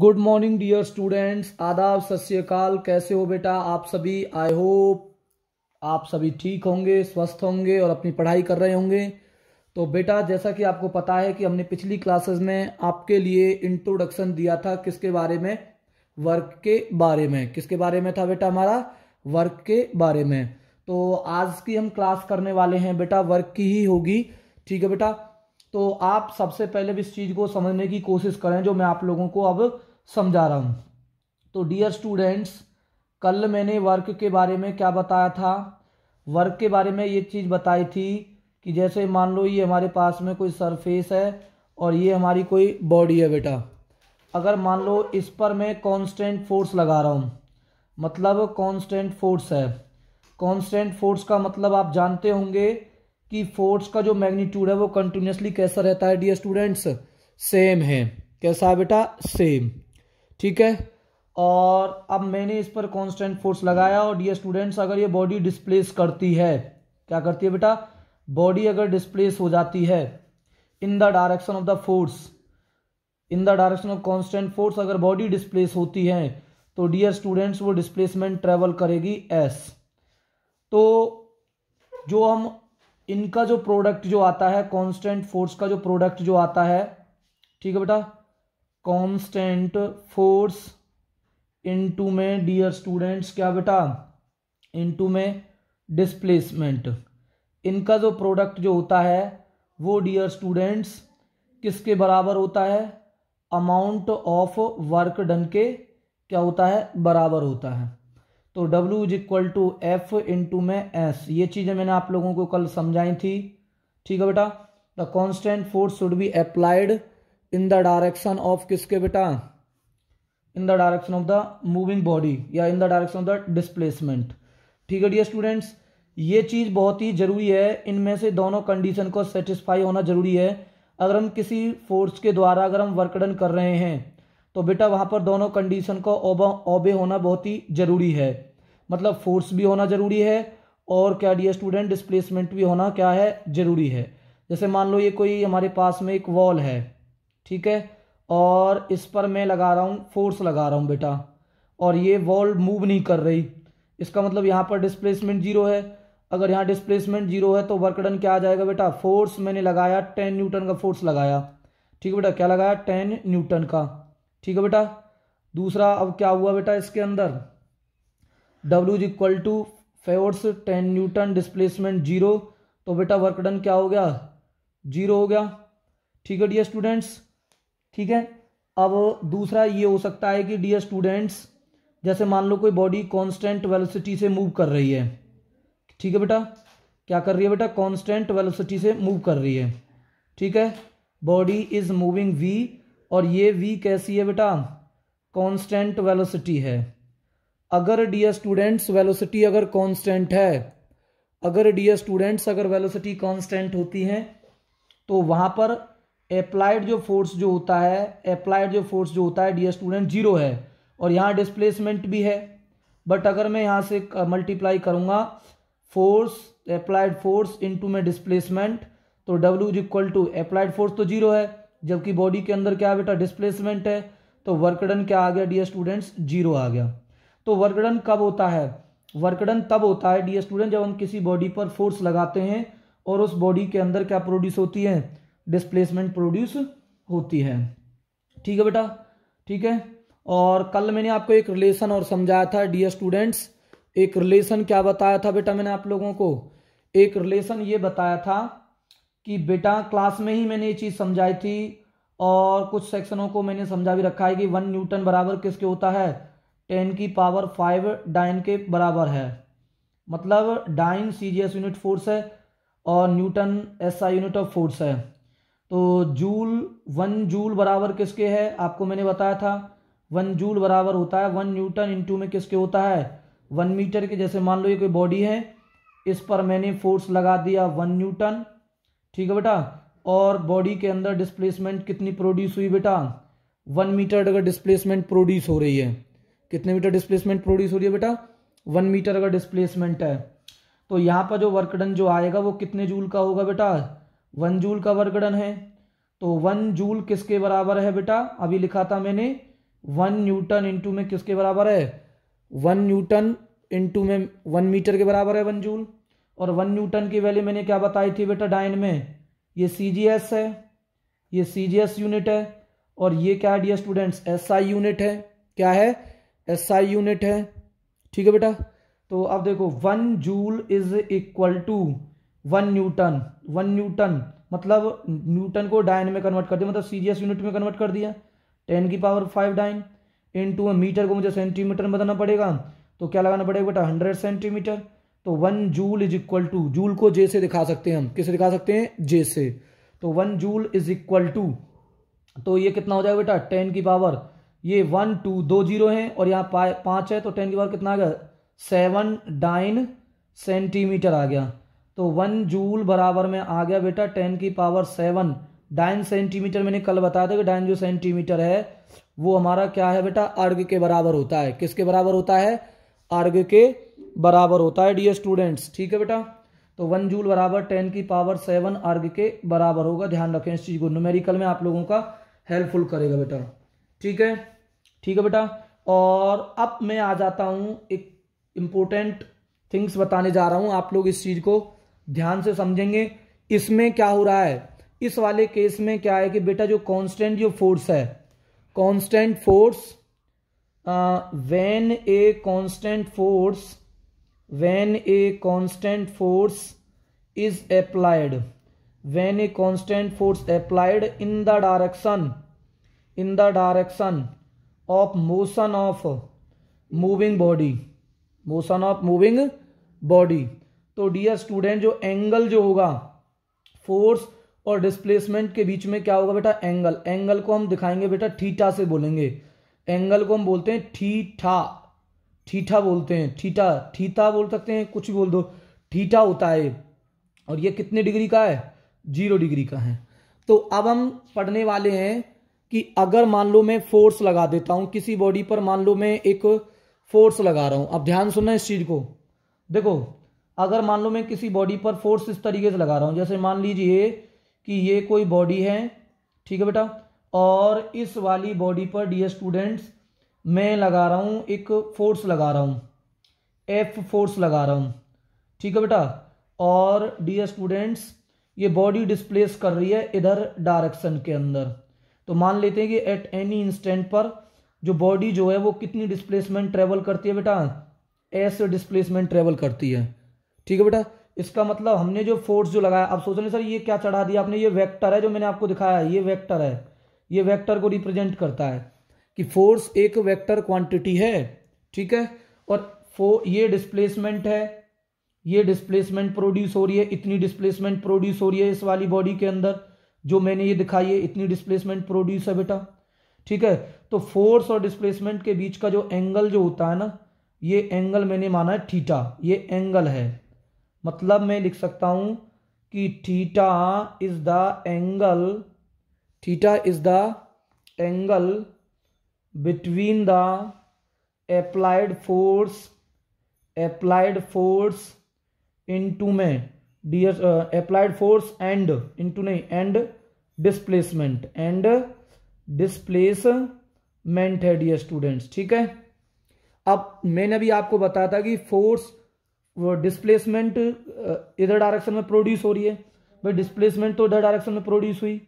good morning dear students आदाब सत श्रीकाल कैसे हो बेटा आप सभी आई होप आप सभी ठीक होंगे स्वस्थ होंगे और अपनी पढ़ाई कर रहे होंगे तो बेटा जैसा कि आपको पता है कि हमने पिछली क्लासेस में आपके लिए इंट्रोडक्शन दिया था किसके बारे में वर्क के बारे में किसके बारे में था बेटा हमारा वर्क के बारे में तो आज की हम क्लास करने वाले हैं बेटा वर्क की ही होगी ठीक है बेटा तो आप सबसे पहले भी इस चीज़ को समझने की कोशिश करें जो मैं आप लोगों को अब समझा रहा हूँ तो डियर स्टूडेंट्स कल मैंने वर्क के बारे में क्या बताया था वर्क के बारे में ये चीज़ बताई थी कि जैसे मान लो ये हमारे पास में कोई सरफेस है और ये हमारी कोई बॉडी है बेटा अगर मान लो इस पर मैं कांस्टेंट फोर्स लगा रहा हूँ मतलब कांस्टेंट फोर्स है कांस्टेंट फोर्स का मतलब आप जानते होंगे कि फोर्स का जो मैग्नीट्यूड है वो कंटिन्यूसली कैसा रहता है डियर स्टूडेंट्स सेम है कैसा है बेटा सेम ठीक है और अब मैंने इस पर कांस्टेंट फोर्स लगाया और डी स्टूडेंट्स अगर ये बॉडी डिस्प्लेस करती है क्या करती है बेटा बॉडी अगर डिस्प्लेस हो जाती है in the direction of the force in the direction of constant force अगर बॉडी डिस्प्लेस होती है तो डियर स्टूडेंट्स वो डिस्प्लेसमेंट ट्रेवल करेगी एस तो जो हम इनका जो प्रोडक्ट जो आता है कांस्टेंट फोर्स का जो प्रोडक्ट जो आता है ठीक है बेटा कॉन्स्टेंट फोर्स इनटू में डियर स्टूडेंट्स क्या बेटा इनटू में डिस्प्लेसमेंट इनका जो प्रोडक्ट जो होता है वो डियर स्टूडेंट्स किसके बराबर होता है अमाउंट ऑफ वर्क डन के क्या होता है बराबर होता है तो W is equal to F into में एस ये चीज़ें मैंने आप लोगों को कल समझाई थी ठीक है बेटा the constant force should be applied in the direction of किसके बेटा in the direction of the moving body या in the direction of the displacement ठीक है डी स्टूडेंट्स ये चीज़ बहुत ही ज़रूरी है इनमें से दोनों कंडीशन को सेटिस्फाई होना ज़रूरी है अगर हम किसी फोर्स के द्वारा अगर हम वर्कडन कर रहे हैं तो बेटा वहाँ पर दोनों कंडीशन को ओबे होना बहुत ही ज़रूरी है मतलब फोर्स भी होना ज़रूरी है और क्या डी स्टूडेंट डिस्प्लेसमेंट भी होना क्या है ज़रूरी है जैसे मान लो ये कोई हमारे पास में एक वॉल है ठीक है और इस पर मैं लगा रहा हूँ फोर्स लगा रहा हूँ बेटा और ये वॉल मूव नहीं कर रही इसका मतलब यहाँ पर डिस्प्लेसमेंट जीरो है अगर यहाँ डिस्प्लेसमेंट जीरो है तो वर्कडन क्या आ जाएगा बेटा फोर्स मैंने लगाया टेन न्यूटन का फोर्स लगाया ठीक है बेटा क्या लगाया टेन न्यूटन का ठीक है बेटा दूसरा अब क्या हुआ बेटा इसके अंदर W is equal to force ten newton displacement zero तो बेटा वर्कडन क्या हो गया जीरो हो गया ठीक है डी स्टूडेंट्स ठीक है अब दूसरा ये हो सकता है कि डियर स्टूडेंट्स जैसे मान लो कोई बॉडी कांस्टेंट वेलोसिटी से मूव कर रही है ठीक है बेटा क्या कर रही है बेटा कांस्टेंट वेलोसिटी से मूव कर रही है ठीक है बॉडी इज़ मूविंग वी और ये वी कैसी है बेटा कांस्टेंट वेलोसिटी है अगर डियर स्टूडेंट्स वेलोसिटी अगर कांस्टेंट है अगर डियर स्टूडेंट्स अगर वेलोसिटी कांस्टेंट होती है तो वहाँ पर अप्लाइड जो फोर्स जो होता है अप्लाइड जो फोर्स जो होता है डी स्टूडेंट जीरो है और यहाँ डिस्प्लेसमेंट भी है बट अगर मैं यहाँ से मल्टीप्लाई करूँगा फोर्स अप्लाइड फोर्स इनटू में डिस्प्लेसमेंट तो W is equal to applied force तो जीरो है जबकि बॉडी के अंदर क्या बेटा डिस्प्लेसमेंट है तो वर्कडन क्या आ गया डी स्टूडेंट्स जीरो आ गया तो वर्कडन कब होता है वर्कडन तब होता है डी स्टूडेंट जब हम किसी बॉडी पर फोर्स लगाते हैं और उस बॉडी के अंदर क्या प्रोड्यूस होती है डिस्प्लेसमेंट प्रोड्यूस होती है ठीक है बेटा ठीक है और कल मैंने आपको एक रिलेशन और समझाया था डियर स्टूडेंट्स एक रिलेशन क्या बताया था बेटा मैंने आप लोगों को एक रिलेशन ये बताया था कि बेटा क्लास में ही मैंने ये चीज़ समझाई थी और कुछ सेक्शनों को मैंने समझा भी रखा है कि वन न्यूटन बराबर किसके होता है टेन की पावर फाइव डाइन के बराबर है मतलब डाइन सी यूनिट फोर्स है और newton is unit of force है तो जूल वन जूल बराबर किसके है आपको मैंने बताया था वन जूल बराबर होता है वन न्यूटन इंटू में किसके होता है वन मीटर के जैसे मान लो ये कोई बॉडी है इस पर मैंने फोर्स लगा दिया वन न्यूटन ठीक है बेटा और बॉडी के अंदर डिस्प्लेसमेंट कितनी प्रोड्यूस हुई बेटा वन मीटर अगर डिस्प्लेसमेंट प्रोड्यूस हो रही है कितने मीटर डिस्प्लेसमेंट प्रोड्यूस हो रही है बेटा वन मीटर अगर डिस्प्लेसमेंट है तो यहाँ पर जो वर्कडन जो आएगा वो कितने जूल का होगा बेटा वन जूल का वर्गन है तो वन जूल किसके बराबर है बेटा अभी लिखा था मैंने वन न्यूटन इंटू में किसके बराबर है वन न्यूटन इंटू में वन मीटर के बराबर है वन जूल और वन न्यूटन की वैल्यू मैंने क्या बताई थी बेटा डाइन में ये सी है ये सी यूनिट है और ये क्या है डियर स्टूडेंट्स एस यूनिट है क्या है एस यूनिट है ठीक है बेटा तो अब देखो one joule is equal to one newton one newton मतलब न्यूटन को डाइन में कन्वर्ट कर दिया मतलब सीरियस यूनिट में कन्वर्ट कर दिया टेन की power five dyne into metre को मुझे सेंटीमीटर में बदलना पड़ेगा तो क्या लगाना पड़ेगा बेटा हंड्रेड सेंटीमीटर तो one joule is equal to joule को जे से दिखा सकते हैं हम किसे दिखा सकते हैं जे से तो one joule is equal to तो ये कितना हो जाएगा बेटा टेन की पावर ये वन टू दो जीरो हैं और यहाँ पाँच है तो टेन की पावर कितना आ गया सेवन डाइन सेंटीमीटर आ गया तो वन जूल बराबर में आ गया बेटा टेन की पावर सेवन डाइन सेंटीमीटर मैंने कल बताया था कि डाइन जो सेंटीमीटर है वो हमारा क्या है बेटा अर्घ के बराबर होता है किसके बराबर होता है अर्घ के बराबर होता है डी स्टूडेंट्स ठीक है बेटा तो वन जूल बराबर टेन की पावर सेवन अर्घ के बराबर होगा ध्यान रखें इस चीज़ को न्यूमेरिकल में आप लोगों का हेल्पफुल करेगा बेटा ठीक है ठीक है बेटा और अब मैं आ जाता हूं एक इंपॉर्टेंट थिंग्स बताने जा रहा हूं आप लोग इस चीज़ को ध्यान से समझेंगे इसमें क्या हो रहा है इस वाले केस में क्या है कि बेटा जो कांस्टेंट जो फोर्स है constant force when a constant force when a constant force is applied when a constant force applied in the direction in the direction of motion of moving body motion of moving body तो dear student जो angle जो होगा force और displacement के बीच में क्या होगा बेटा एंगल एंगल को हम दिखाएंगे बेटा ठीठा से बोलेंगे एंगल को हम बोलते हैं ठीठा ठीठा बोलते हैं ठीठा ठीठा बोल सकते हैं कुछ बोल दो ठीठा होता है और ये कितने डिग्री का है जीरो डिग्री का है तो अब हम पढ़ने वाले हैं कि अगर मान लो मैं फोर्स लगा देता हूँ किसी बॉडी पर मान लो मैं एक फोर्स लगा रहा हूँ अब ध्यान सुनना इस चीज़ को देखो अगर मान लो मैं किसी बॉडी पर फोर्स इस तरीके से लगा रहा हूँ जैसे मान लीजिए कि ये कोई बॉडी है ठीक है बेटा और इस वाली बॉडी पर डी स्टूडेंट्स मैं लगा रहा हूँ एक फोर्स लगा रहा हूँ एफ फोर्स लगा रहा हूँ ठीक है बेटा और डी स्टूडेंट्स ये बॉडी डिस्प्लेस कर रही है इधर डायरेक्शन के अंदर तो मान लेते हैं कि एट एनी इंस्टेंट पर जो बॉडी जो है वो कितनी डिस्प्लेसमेंट ट्रेवल करती है बेटा एस डिस्प्लेसमेंट ट्रेवल करती है ठीक है बेटा इसका मतलब हमने जो फोर्स जो लगाया आप सोच रहे सर ये क्या चढ़ा दिया आपने ये वेक्टर है जो मैंने आपको दिखाया है ये वेक्टर है ये वेक्टर को रिप्रेजेंट करता है कि फोर्स एक वेक्टर क्वांटिटी है ठीक है और फो ये डिस्प्लेसमेंट है ये डिस्प्लेसमेंट प्रोड्यूस हो रही है इतनी डिस्प्लेसमेंट प्रोड्यूस हो रही है इस वाली बॉडी के अंदर जो मैंने ये दिखाई है इतनी डिस्प्लेसमेंट प्रोड्यूस है बेटा ठीक है तो फोर्स और डिस्प्लेसमेंट के बीच का जो एंगल जो होता है ना ये एंगल मैंने माना है थीटा ये एंगल है मतलब मैं लिख सकता हूँ कि theta is the angle theta is the angle between the applied force applied force into में the applied force and into नहीं एंड डिस्प्लेसमेंट एंड डिस्प्लेसमेंट है डियर स्टूडेंट्स ठीक है अब मैंने अभी आपको बताया था कि फोर्स वो डिस्प्लेसमेंट uh, इधर डायरेक्शन में प्रोड्यूस हो रही है भाई डिस्प्लेसमेंट तो इधर डायरेक्शन में प्रोड्यूस हुई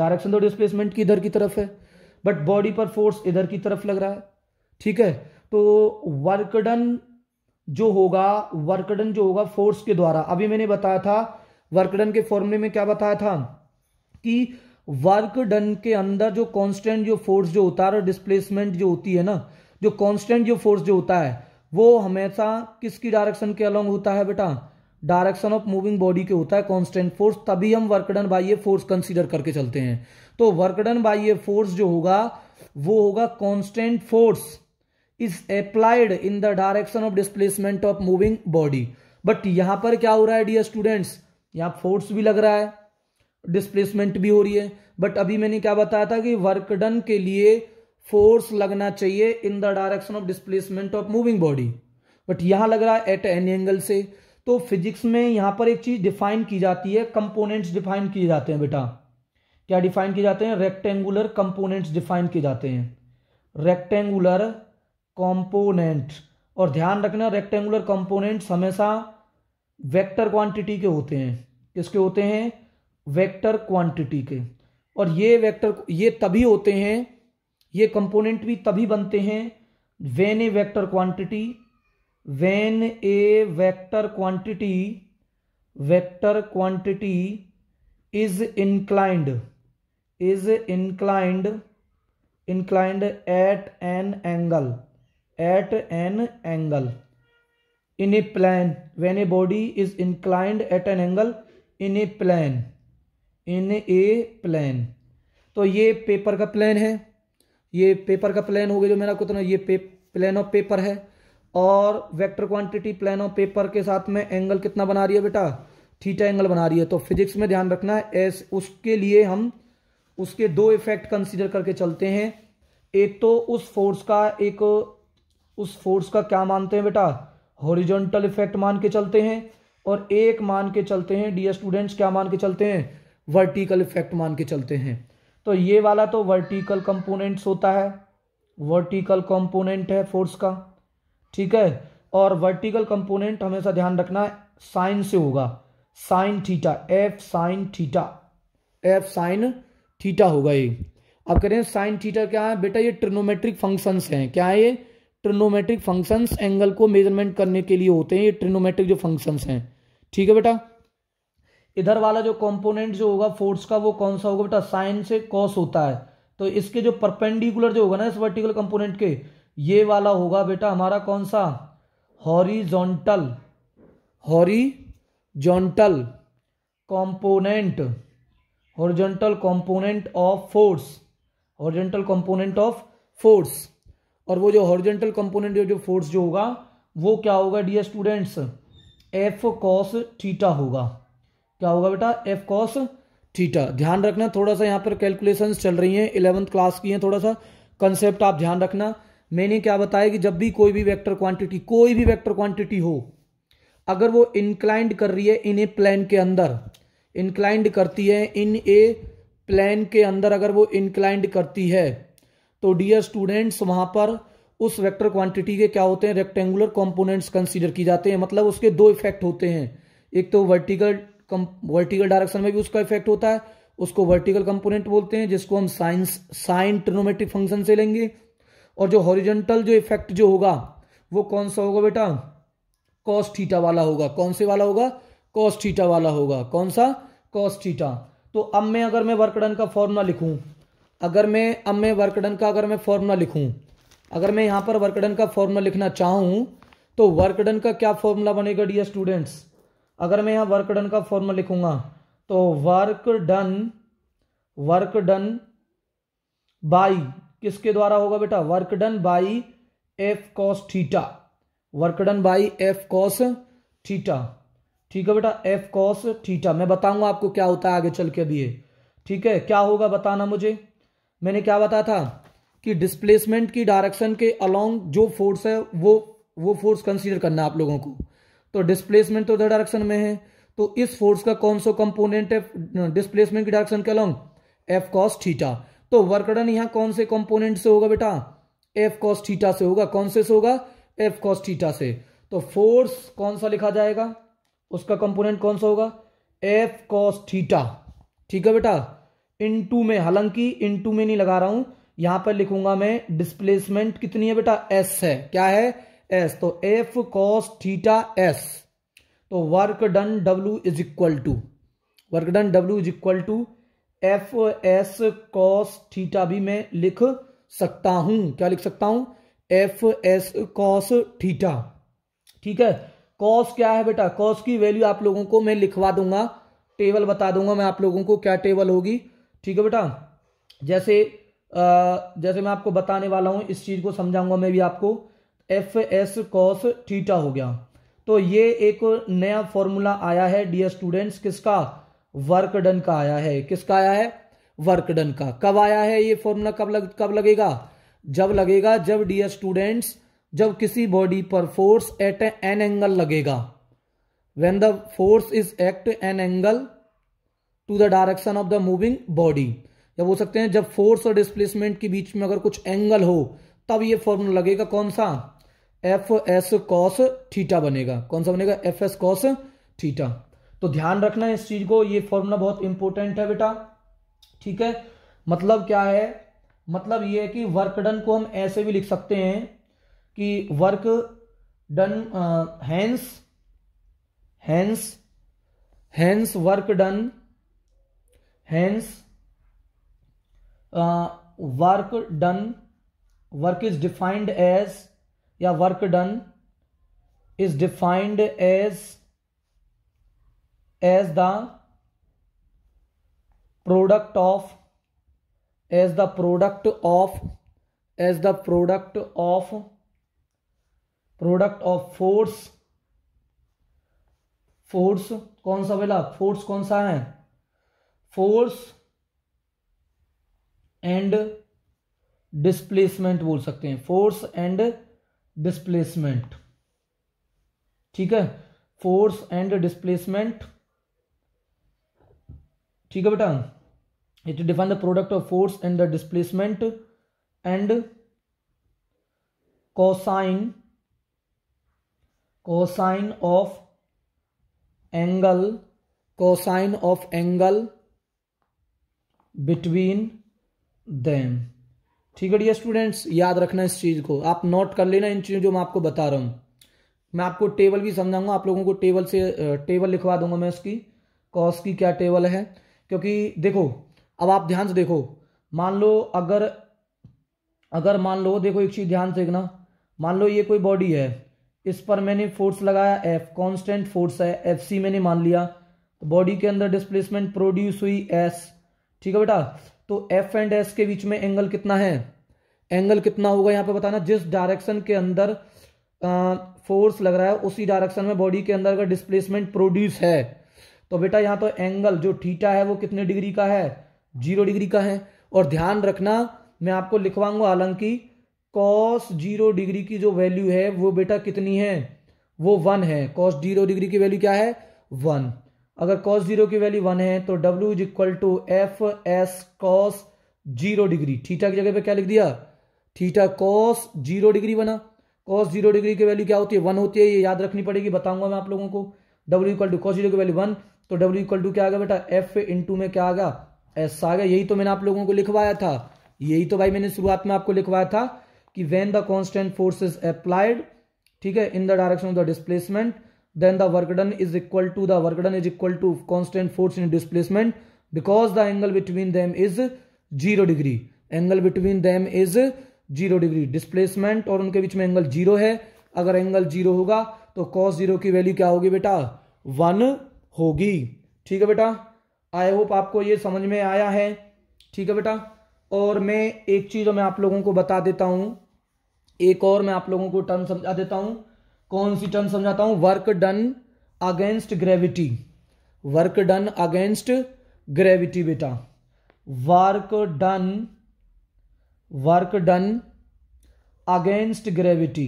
डायरेक्शन तो डिस्प्लेसमेंट की इधर की तरफ है बट बॉडी पर फोर्स इधर की तरफ लग रहा है ठीक है तो वर्कडन जो होगा वर्कडन जो होगा फोर्स के द्वारा अभी मैंने बताया था वर्कडन के फॉर्मूले में क्या बताया था कि वर्क डन के अंदर जो कांस्टेंट जो फोर्स जो होता है और डिस्प्लेसमेंट जो होती है ना जो कांस्टेंट जो फोर्स जो होता है वो हमेशा किसकी डायरेक्शन के अलोंग होता है बेटा डायरेक्शन ऑफ मूविंग बॉडी के होता है कांस्टेंट फोर्स तभी हम work done by a force consider करके चलते हैं तो वर्कडन बाई ए फोर्स जो होगा वो होगा constant force is applied in the direction of displacement of moving body but यहां पर क्या हो रहा है डियर स्टूडेंट्स यहां फोर्स भी लग रहा है डिस्प्लेसमेंट भी हो रही है बट अभी मैंने क्या बताया था कि वर्कडन के लिए फोर्स लगना चाहिए in the direction of displacement of moving body but यहां लग रहा है एट एन एंगल से तो फिजिक्स में यहां पर एक चीज डिफाइन की जाती है कंपोनेंट्स डिफाइन किए जाते हैं बेटा क्या डिफाइन किए जाते हैं रेक्टेंगुलर कंपोनेंट्स डिफाइन किए जाते हैं रेक्टेंगुलर कंपोनेंट और ध्यान रखना रेक्टेंगुलर कंपोनेंट्स हमेशा वेक्टर क्वांटिटी के होते हैं किसके होते हैं वेक्टर क्वांटिटी के और ये वेक्टर ये तभी होते हैं ये कंपोनेंट भी तभी बनते हैं when a vector quantity when a vector quantity vector quantity is inclined is inclined inclined at an angle at an angle in a plane when a body is inclined at an angle in a plane in a plane तो ये paper का plan है ये paper का plan हो गया जो मेरा कुछ ये पे प्लान ऑफ पेपर है और vector quantity plane of paper के साथ में एंगल कितना बना रही है बेटा थीटा एंगल बना रही है तो फिजिक्स में ध्यान रखना है एस उसके लिए हम उसके दो इफेक्ट कंसीडर करके चलते हैं एक तो उस फोर्स का एक उस फोर्स का क्या मानते हैं बेटा हॉरिजॉन्टल इफेक्ट मान के चलते हैं और एक मान के चलते हैं डी स्टूडेंट्स क्या मान के चलते हैं वर्टिकल इफेक्ट मान के चलते हैं तो ये वाला तो वर्टिकल कंपोनेंट्स होता है वर्टिकल कंपोनेंट है फोर्स का ठीक है और वर्टिकल कंपोनेंट हमेशा ध्यान रखना है साइन से होगा sine theta F sine theta F sine theta होगा ये आप कह रहे हैं साइन थीटा क्या है बेटा ये ट्रिनोमेट्रिक फंक्शंस हैं क्या है ये ट्रिनोमेट्रिक फंक्शंस एंगल को मेजरमेंट करने के लिए होते हैं ये ट्रिनोमेट्रिक जो फंक्शंस हैं ठीक है बेटा इधर वाला जो कंपोनेंट जो होगा फोर्स का वो कौन सा होगा बेटा साइन से कॉस होता है तो इसके जो परपेंडिकुलर जो होगा ना इस वर्टिकल कंपोनेंट के ये वाला होगा बेटा हमारा कौन सा horizontal horizontal component horizontal component of force horizontal component of force और वो जो हॉरिजेंटल कंपोनेंट जो फोर्स जो होगा वो क्या होगा dear students F cos theta होगा क्या होगा बेटा एफ कॉस थीटा ध्यान रखना थोड़ा सा यहाँ पर कैलकुलेशंस चल रही हैं इलेवंथ क्लास की हैं थोड़ा सा कंसेप्ट आप ध्यान रखना मैंने क्या बताया कि जब भी कोई भी वेक्टर क्वांटिटी कोई भी वेक्टर क्वांटिटी हो अगर वो इंक्लाइंड कर रही है इन ए प्लान के अंदर इंक्लाइंड करती है इन ए प्लान के अंदर अगर वो इंक्लाइंड करती है तो डियर स्टूडेंट्स वहाँ पर उस वेक्टर क्वांटिटी के क्या होते हैं रेक्टेंगुलर कॉम्पोनेंट्स कंसिडर की जाते हैं मतलब उसके दो इफेक्ट होते हैं एक तो वर्टिकल कम वर्टिकल डायरेक्शन में भी उसका इफेक्ट होता है उसको वर्टिकल कंपोनेंट बोलते हैं जिसको हम साइंस साइन ट्रोनोमेट्रिक फंक्शन से लेंगे और जो हॉरिजेंटल जो इफेक्ट जो होगा वो कौन सा होगा बेटा कॉस थीटा वाला होगा कौन से वाला होगा कॉस थीटा वाला होगा कौन सा कॉस थीटा तो अब मैं अगर मैं वर्कडन का फॉर्मूला लिखूं अगर मैं अब मैं वर्कडन का अगर मैं फॉर्मूला लिखूं अगर मैं यहां पर वर्कडन का फॉर्मूला लिखना चाहूं तो वर्कडन का क्या फॉर्मूला बनेगा डी स्टूडेंट्स अगर मैं यहाँ वर्क डन का फॉर्मूला लिखूंगा तो work done work done by किसके द्वारा होगा बेटा work done by F cos theta work done by F cos theta ठीक है बेटा एफ कॉस थीटा मैं बताऊंगा आपको क्या होता है आगे चल के अभी ठीक है क्या होगा बताना मुझे मैंने क्या बताया था कि डिस्प्लेसमेंट की डायरेक्शन के अलोंग जो फोर्स है वो वो फोर्स कंसीडर करना आप लोगों को तो डिस्प्लेसमेंट तो उधर डायरेक्शन में है तो इस फोर्स का कौन सा कंपोनेंट है डिस्प्लेसमेंट की डायरेक्शन के अलॉन्ग एफ कॉस थीटा तो वर्कडन यहां कौन से कंपोनेंट से होगा बेटा एफ कॉस थीटा से होगा कौन से से होगा एफ कॉस थीटा से तो फोर्स कौन सा लिखा जाएगा उसका कंपोनेंट कौन सा होगा एफ कॉस थीटा ठीक है बेटा इनटू में हालांकि इनटू में नहीं लगा रहा हूं यहां पर लिखूंगा मैं डिस्प्लेसमेंट कितनी है बेटा एस है क्या है एस तो एफ कॉस थीटा एस तो work done W is equal to work done W is equal to F S cos theta भी मैं लिख सकता हूं क्या लिख सकता हूं एफ एस कॉस थीटा ठीक है कॉस क्या है बेटा कॉस की वैल्यू आप लोगों को मैं लिखवा दूंगा टेबल बता दूंगा मैं आप लोगों को क्या टेबल होगी ठीक है बेटा जैसे आ, जैसे मैं आपको बताने वाला हूं इस चीज़ को समझाऊंगा मैं भी आपको एफ एस कॉस थीटा हो गया तो ये एक नया फॉर्मूला आया है डियर स्टूडेंट्स किसका वर्क डन का आया है किसका आया है वर्क डन का कब आया है ये फॉर्मूला कब लग कब लगेगा जब लगेगा जब डियर स्टूडेंट्स जब किसी बॉडी पर फोर्स एट एन एंगल लगेगा when the force is act an angle to the direction of the moving body जब हो सकते हैं जब फोर्स और डिस्प्लेसमेंट के बीच में अगर कुछ एंगल हो तब ये फॉर्मूला लगेगा कौन सा एफ एस कॉस थीटा बनेगा कौन सा बनेगा एफ एस कॉस थीटा तो ध्यान रखना है इस चीज को ये फॉर्मूला बहुत इंपॉर्टेंट है बेटा ठीक है मतलब क्या है मतलब ये है कि वर्क डन को हम ऐसे भी लिख सकते हैं कि work done hence hence hence work done hence work done work is defined as या work done is defined as as the product of as the product of as the product of product of force force कौन सा बेला force कौन सा है force and displacement बोल सकते हैं force and displacement ठीक है फोर्स एंड डिस्प्लेसमेंट ठीक है बेटा it define the product of force and the displacement and cosine cosine of angle cosine of angle between them ठीक है स्टूडेंट्स याद रखना इस चीज़ को आप नोट कर लेना इन चीज़ों जो मैं आपको बता रहा हूँ मैं आपको टेबल भी समझाऊंगा आप लोगों को टेबल से टेबल लिखवा दूंगा मैं उसकी कॉस की क्या टेबल है क्योंकि देखो अब आप ध्यान से देखो मान लो अगर अगर मान लो देखो एक चीज़ ध्यान से देखना मान लो ये कोई बॉडी है इस पर मैंने फोर्स लगाया एफ कांस्टेंट फोर्स है एफ सी मैंने मान लिया बॉडी तो के अंदर डिस्प्लेसमेंट प्रोड्यूस हुई एस ठीक है बेटा तो एफ एंड एस के बीच में एंगल कितना है एंगल कितना होगा यहां पे बताना जिस डायरेक्शन के अंदर फोर्स लग रहा है उसी डायरेक्शन में बॉडी के अंदर का डिस्प्लेसमेंट प्रोड्यूस है तो बेटा यहां तो एंगल जो थीटा है वो कितने डिग्री का है जीरो डिग्री का है और ध्यान रखना मैं आपको लिखवाऊंगा हालांकि कॉस जीरो डिग्री की जो वैल्यू है वो बेटा कितनी है वो वन है कॉस जीरो डिग्री की वैल्यू क्या है वन अगर कॉस जीरो की वैल्यू वन है तो W is equal to F S cos zero degree theta की जगह पे क्या लिख दिया थीटा कॉस जीरो डिग्री बना कॉस जीरो डिग्री की वैल्यू क्या होती है वन होती है ये याद रखनी पड़ेगी बताऊंगा मैं आप लोगों को W equal to cos zero की वैल्यू वन तो डब्ल्यू इक्वल टू क्या आ गया बेटा एफ इंटू में क्या आ गया एस आ गया यही तो मैंने आप लोगों को लिखवाया था यही तो भाई मैंने शुरुआत में आपको लिखवाया था कि when the constant force is applied ठीक है in the direction of the displacement then the work done is equal to the work done is equal to constant force in displacement because the angle between them is 0 degree angle between them is zero degree displacement और उनके बीच में angle zero है अगर angle zero होगा तो cos zero की value क्या होगी बेटा वन होगी ठीक है बेटा आई होप आपको ये समझ में आया है ठीक है बेटा और मैं एक चीज़ मैं आप लोगों को बता देता हूँ एक और मैं आप लोगों को टर्म समझा देता हूं कौन सी टर्म समझाता हूं work done against gravity work done against gravity बेटा work done work done against gravity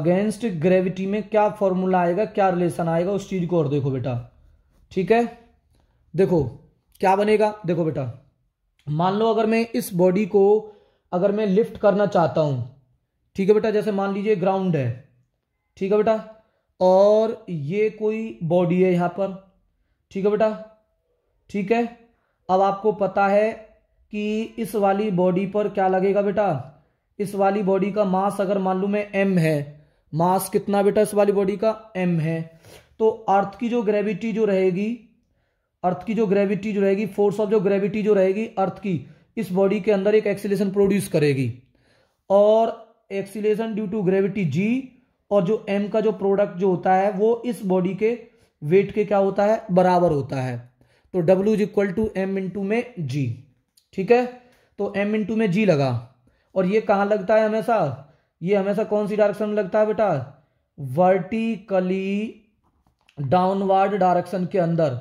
against gravity में क्या फॉर्मूला आएगा क्या रिलेशन आएगा उस चीज को और देखो बेटा ठीक है देखो क्या बनेगा देखो बेटा मान लो अगर मैं इस बॉडी को अगर मैं लिफ्ट करना चाहता हूं ठीक है बेटा जैसे मान लीजिए ग्राउंड है ठीक है बेटा और ये कोई बॉडी है यहाँ पर ठीक है बेटा ठीक है अब आपको पता है कि इस वाली बॉडी पर क्या लगेगा बेटा इस वाली बॉडी का मास अगर मान लू मैं एम है मास कितना बेटा इस वाली बॉडी का एम है तो अर्थ की जो ग्रेविटी जो रहेगी अर्थ की जो ग्रेविटी जो रहेगी फोर्स ऑफ जो ग्रेविटी जो रहेगी अर्थ की इस बॉडी के अंदर एक एक्सीलेशन प्रोड्यूस करेगी और acceleration due to gravity G और जो एम का जो प्रोडक्ट जो होता है वो इस बॉडी के वेट के क्या होता है बराबर होता है तो W is equal to M into में जी ठीक है तो एम इंटू में जी लगा और ये कहां लगता है हमेशा ये हमेशा कौन सी डायरेक्शन में लगता है बेटा वर्टिकली डाउनवर्ड डायरेक्शन के अंदर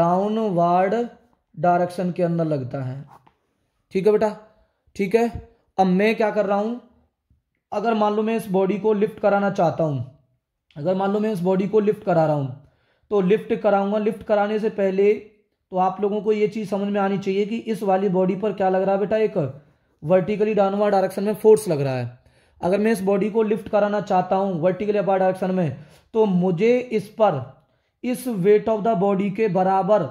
डाउनवर्ड डायरेक्शन के अंदर लगता है ठीक है बेटा ठीक है अब मैं क्या कर रहा हूं अगर मान लो मैं इस बॉडी को लिफ्ट कराना चाहता हूँ अगर मान लो मैं इस बॉडी को लिफ्ट करा रहा हूँ तो लिफ्ट कराऊंगा लिफ्ट कराने से पहले तो आप लोगों को ये चीज़ समझ में आनी चाहिए कि इस वाली बॉडी पर क्या लग रहा है बेटा एक वर्टिकली डाउनवर्ड डायरेक्शन में फोर्स लग रहा है अगर मैं इस बॉडी को लिफ्ट कराना चाहता हूँ वर्टिकली अपार डायरेक्शन में तो मुझे इस पर इस वेट ऑफ द बॉडी के बराबर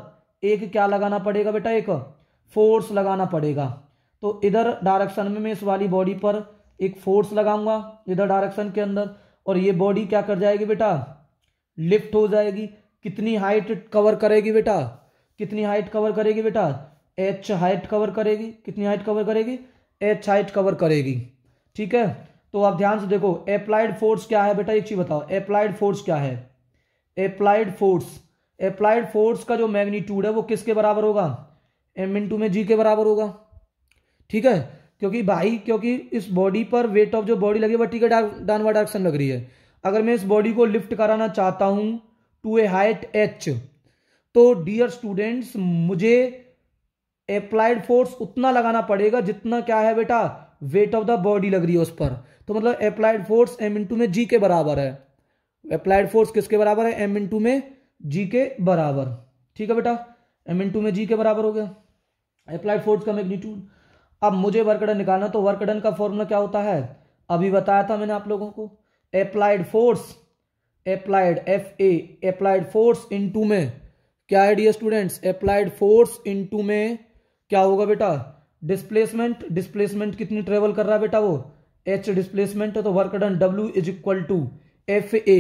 एक क्या लगाना पड़ेगा बेटा एक फोर्स लगाना पड़ेगा तो इधर डायरेक्शन में मैं इस वाली बॉडी पर एक फोर्स लगाऊंगा इधर डायरेक्शन के अंदर और ये बॉडी क्या कर जाएगी बेटा लिफ्ट हो जाएगी कितनी हाइट कवर करेगी बेटा कितनी हाइट कवर करेगी बेटा एच हाइट कवर करेगी कितनी हाइट कवर करेगी एच हाइट कवर करेगी ठीक है तो आप ध्यान से देखो अप्लाइड फोर्स क्या है बेटा एक चीज़ बताओ अप्लाइड फोर्स क्या है अप्लाइड फोर्स अप्लाइड फोर्स का जो मैग्नीट्यूड है वो किसके बराबर होगा एम टू में जी के बराबर होगा ठीक है क्योंकि भाई क्योंकि इस बॉडी पर वेट ऑफ जो बॉडी लगी वह ठीक है डाउनवर्ड डायरेक्शन लग रही है अगर मैं इस बॉडी को लिफ्ट कराना चाहता हूँ टू ए हाइट एच तो डियर स्टूडेंट्स मुझे अप्लाइड फोर्स उतना लगाना पड़ेगा जितना क्या है बेटा वेट ऑफ द बॉडी लग रही है उस पर तो मतलब अप्लाइड फोर्स एम इंटू में जी के बराबर है अप्लाइड फोर्स किसके बराबर है एम इंटू में जी के बराबर ठीक है बेटा एम इंटू में जी के बराबर हो गया अप्लाइड फोर्स का मैग्नीट्यूड अब मुझे वर्कडन निकालना तो वर्कडन का फॉर्मूला क्या होता है अभी बताया था मैंने आप लोगों को applied force applied F A applied force into में क्या है dear students applied force into में क्या होगा बेटा डिस्प्लेसमेंट डिस्प्लेसमेंट कितनी ट्रेवल कर रहा है बेटा वो एच डिस्प्लेसमेंट है तो work done W is equal to F A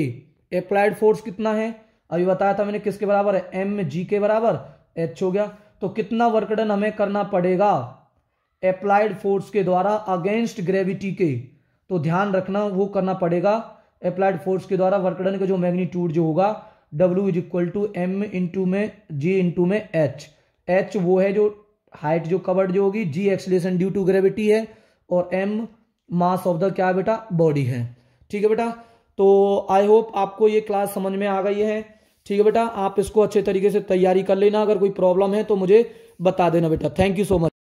applied force कितना है अभी बताया था मैंने किसके बराबर है एम जी के बराबर एच हो गया तो कितना वर्कडन हमें करना पड़ेगा अप्लाइड फोर्स के द्वारा अगेंस्ट ग्रेविटी के तो ध्यान रखना वो करना पड़ेगा अप्लाइड फोर्स के द्वारा वर्कडन का जो मैग्नीट्यूड जो होगा W is equal to M into में जी इंटू में एच एच वो है जो हाइट जो कवर्ड जो होगी G acceleration due to gravity है और एम मास ऑफ द क्या बेटा बॉडी है ठीक है बेटा तो आई होप आपको ये क्लास समझ में आ गई है ठीक है बेटा आप इसको अच्छे तरीके से तैयारी कर लेना अगर कोई प्रॉब्लम है तो मुझे बता देना बेटा थैंक यू सो मच